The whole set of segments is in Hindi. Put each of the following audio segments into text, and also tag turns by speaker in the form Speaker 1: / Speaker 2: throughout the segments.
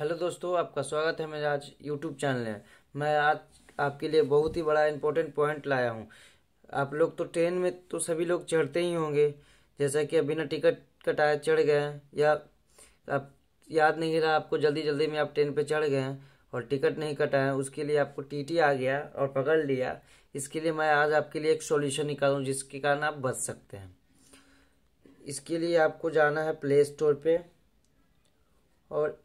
Speaker 1: हेलो दोस्तों आपका स्वागत है मेरा आज यूट्यूब चैनल में मैं आज आपके लिए बहुत ही बड़ा इम्पोर्टेंट पॉइंट लाया हूँ आप लोग तो ट्रेन में तो सभी लोग चढ़ते ही होंगे जैसा कि बिना टिकट कटाए चढ़ गए या आप याद नहीं रहा आपको जल्दी जल्दी में आप ट्रेन पे चढ़ गए और टिकट नहीं कटाए उसके लिए आपको टी आ गया और पकड़ लिया इसके लिए मैं आज आपके लिए एक सोल्यूशन निकालूँ जिसके कारण आप बच सकते हैं इसके लिए आपको जाना है प्ले स्टोर पर और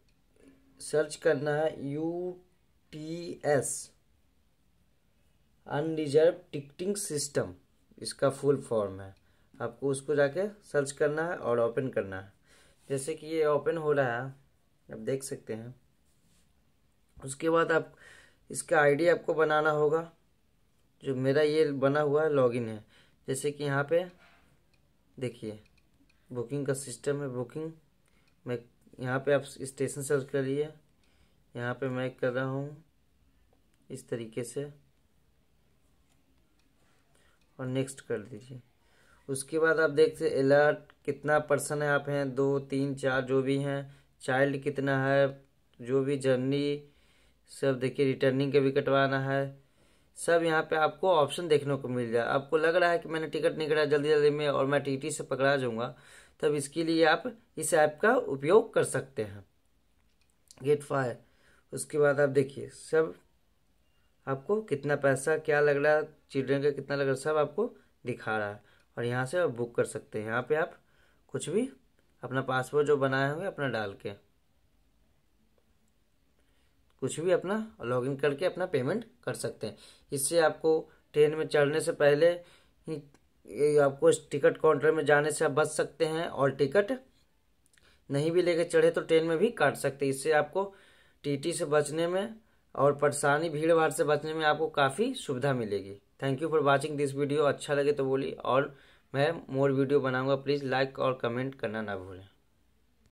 Speaker 1: सर्च करना है U T S unreserved ticketing system इसका फुल फॉर्म है आपको उसको जाके सर्च करना है और ओपन करना है जैसे कि ये ओपन हो रहा है आप देख सकते हैं उसके बाद आप इसका आईडी आपको बनाना होगा जो मेरा ये बना हुआ है लॉगिन है जैसे कि यहाँ पे देखिए बुकिंग का सिस्टम है बुकिंग मैं यहाँ पे आप स्टेशन सर्च करिए यहाँ पे मैं कर रहा हूँ इस तरीके से और नेक्स्ट कर दीजिए उसके बाद आप देखते अलर्ट कितना पर्सन है आप हैं दो तीन चार जो भी हैं चाइल्ड कितना है जो भी जर्नी सब देखिए रिटर्निंग का भी कटवाना है सब यहाँ पे आपको ऑप्शन देखने को मिल जाए आपको लग रहा है कि मैंने टिकट नहीं कटा जल्दी जल्दी में और मैं टीटी से पकड़ा जाऊँगा तब इसके लिए आप इस ऐप का उपयोग कर सकते हैं गेट फायर उसके बाद आप देखिए सब आपको कितना पैसा क्या लग रहा है चिल्ड्रेन का कितना लग रहा है सब आपको दिखा रहा है और यहाँ से आप बुक कर सकते हैं यहाँ पे आप कुछ भी अपना पासवर्ड जो बनाए होंगे अपना डाल के कुछ भी अपना लॉगिन करके अपना पेमेंट कर सकते हैं इससे आपको ट्रेन में चढ़ने से पहले ये आपको इस टिकट काउंटर में जाने से आप बच सकते हैं और टिकट नहीं भी लेके चढ़े तो ट्रेन में भी काट सकते इससे आपको टीटी से बचने में और परेशानी भीड़ भाड़ से बचने में आपको काफ़ी सुविधा मिलेगी thank you for watching this video अच्छा लगे तो बोली और मैं मोर वीडियो बनाऊंगा प्लीज़ लाइक और कमेंट करना ना भूलें